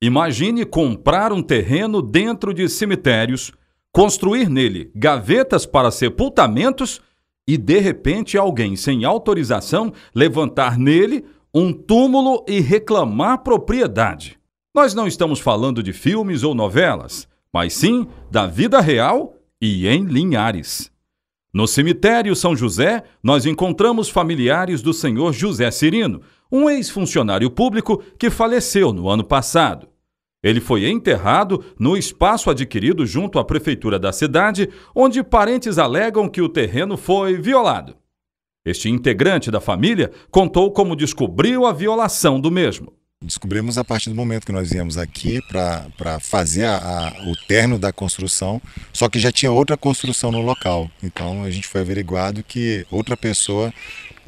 Imagine comprar um terreno dentro de cemitérios, construir nele gavetas para sepultamentos e, de repente, alguém sem autorização levantar nele um túmulo e reclamar propriedade. Nós não estamos falando de filmes ou novelas, mas sim da vida real e em Linhares. No cemitério São José, nós encontramos familiares do senhor José Cirino, um ex-funcionário público que faleceu no ano passado. Ele foi enterrado no espaço adquirido junto à prefeitura da cidade, onde parentes alegam que o terreno foi violado. Este integrante da família contou como descobriu a violação do mesmo. Descobrimos a partir do momento que nós viemos aqui para fazer a, a, o término da construção, só que já tinha outra construção no local. Então a gente foi averiguado que outra pessoa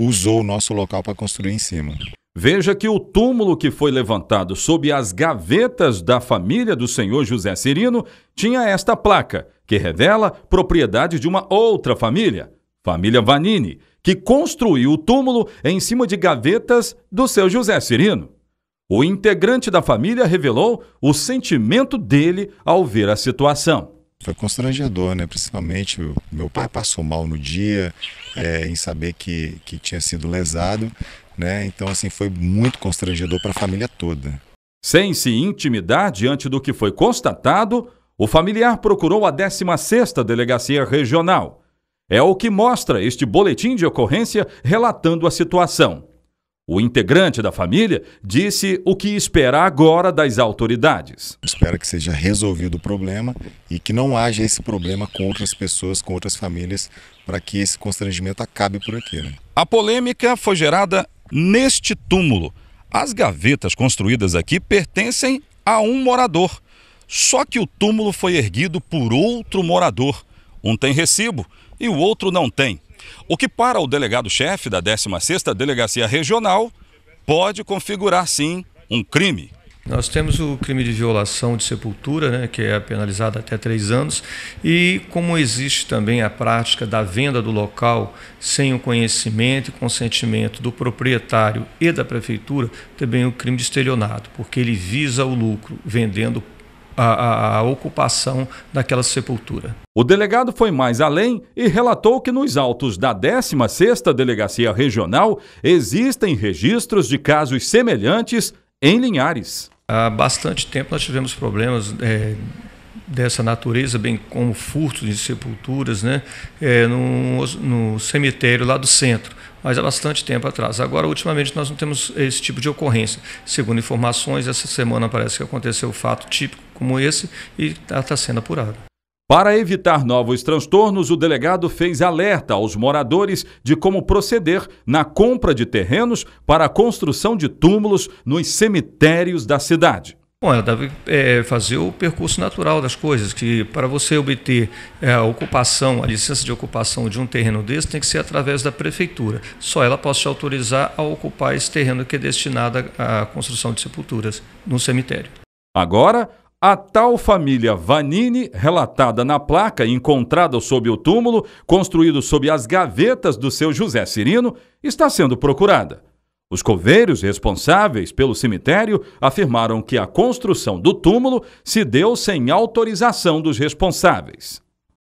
usou o nosso local para construir em cima. Veja que o túmulo que foi levantado sob as gavetas da família do senhor José Cirino tinha esta placa, que revela propriedade de uma outra família, família Vanini, que construiu o túmulo em cima de gavetas do seu José Cirino. O integrante da família revelou o sentimento dele ao ver a situação foi constrangedor, né? Principalmente meu pai passou mal no dia, é, em saber que, que tinha sido lesado, né? Então assim foi muito constrangedor para a família toda. Sem se intimidar diante do que foi constatado, o familiar procurou a 16ª Delegacia Regional. É o que mostra este boletim de ocorrência relatando a situação. O integrante da família disse o que espera agora das autoridades. Espero que seja resolvido o problema e que não haja esse problema com outras pessoas, com outras famílias, para que esse constrangimento acabe por aqui. Né? A polêmica foi gerada neste túmulo. As gavetas construídas aqui pertencem a um morador. Só que o túmulo foi erguido por outro morador. Um tem recibo e o outro não tem. O que para o delegado-chefe da 16ª Delegacia Regional pode configurar sim um crime. Nós temos o crime de violação de sepultura, né, que é penalizado até três anos, e como existe também a prática da venda do local sem o conhecimento e consentimento do proprietário e da prefeitura, também o crime de estelionato, porque ele visa o lucro vendendo a, a ocupação daquela sepultura. O delegado foi mais além e relatou que nos autos da 16ª Delegacia Regional existem registros de casos semelhantes em Linhares. Há bastante tempo nós tivemos problemas é, dessa natureza, bem como furtos de sepulturas, né, é, no, no cemitério lá do centro mas há bastante tempo atrás. Agora, ultimamente, nós não temos esse tipo de ocorrência. Segundo informações, essa semana parece que aconteceu um fato típico como esse e está tá sendo apurado. Para evitar novos transtornos, o delegado fez alerta aos moradores de como proceder na compra de terrenos para a construção de túmulos nos cemitérios da cidade. Bom, ela deve é, fazer o percurso natural das coisas, que para você obter é, a ocupação, a licença de ocupação de um terreno desse, tem que ser através da prefeitura. Só ela pode te autorizar a ocupar esse terreno que é destinado à construção de sepulturas no cemitério. Agora, a tal família Vanini, relatada na placa encontrada sob o túmulo, construído sob as gavetas do seu José Cirino, está sendo procurada. Os coveiros responsáveis pelo cemitério afirmaram que a construção do túmulo se deu sem autorização dos responsáveis.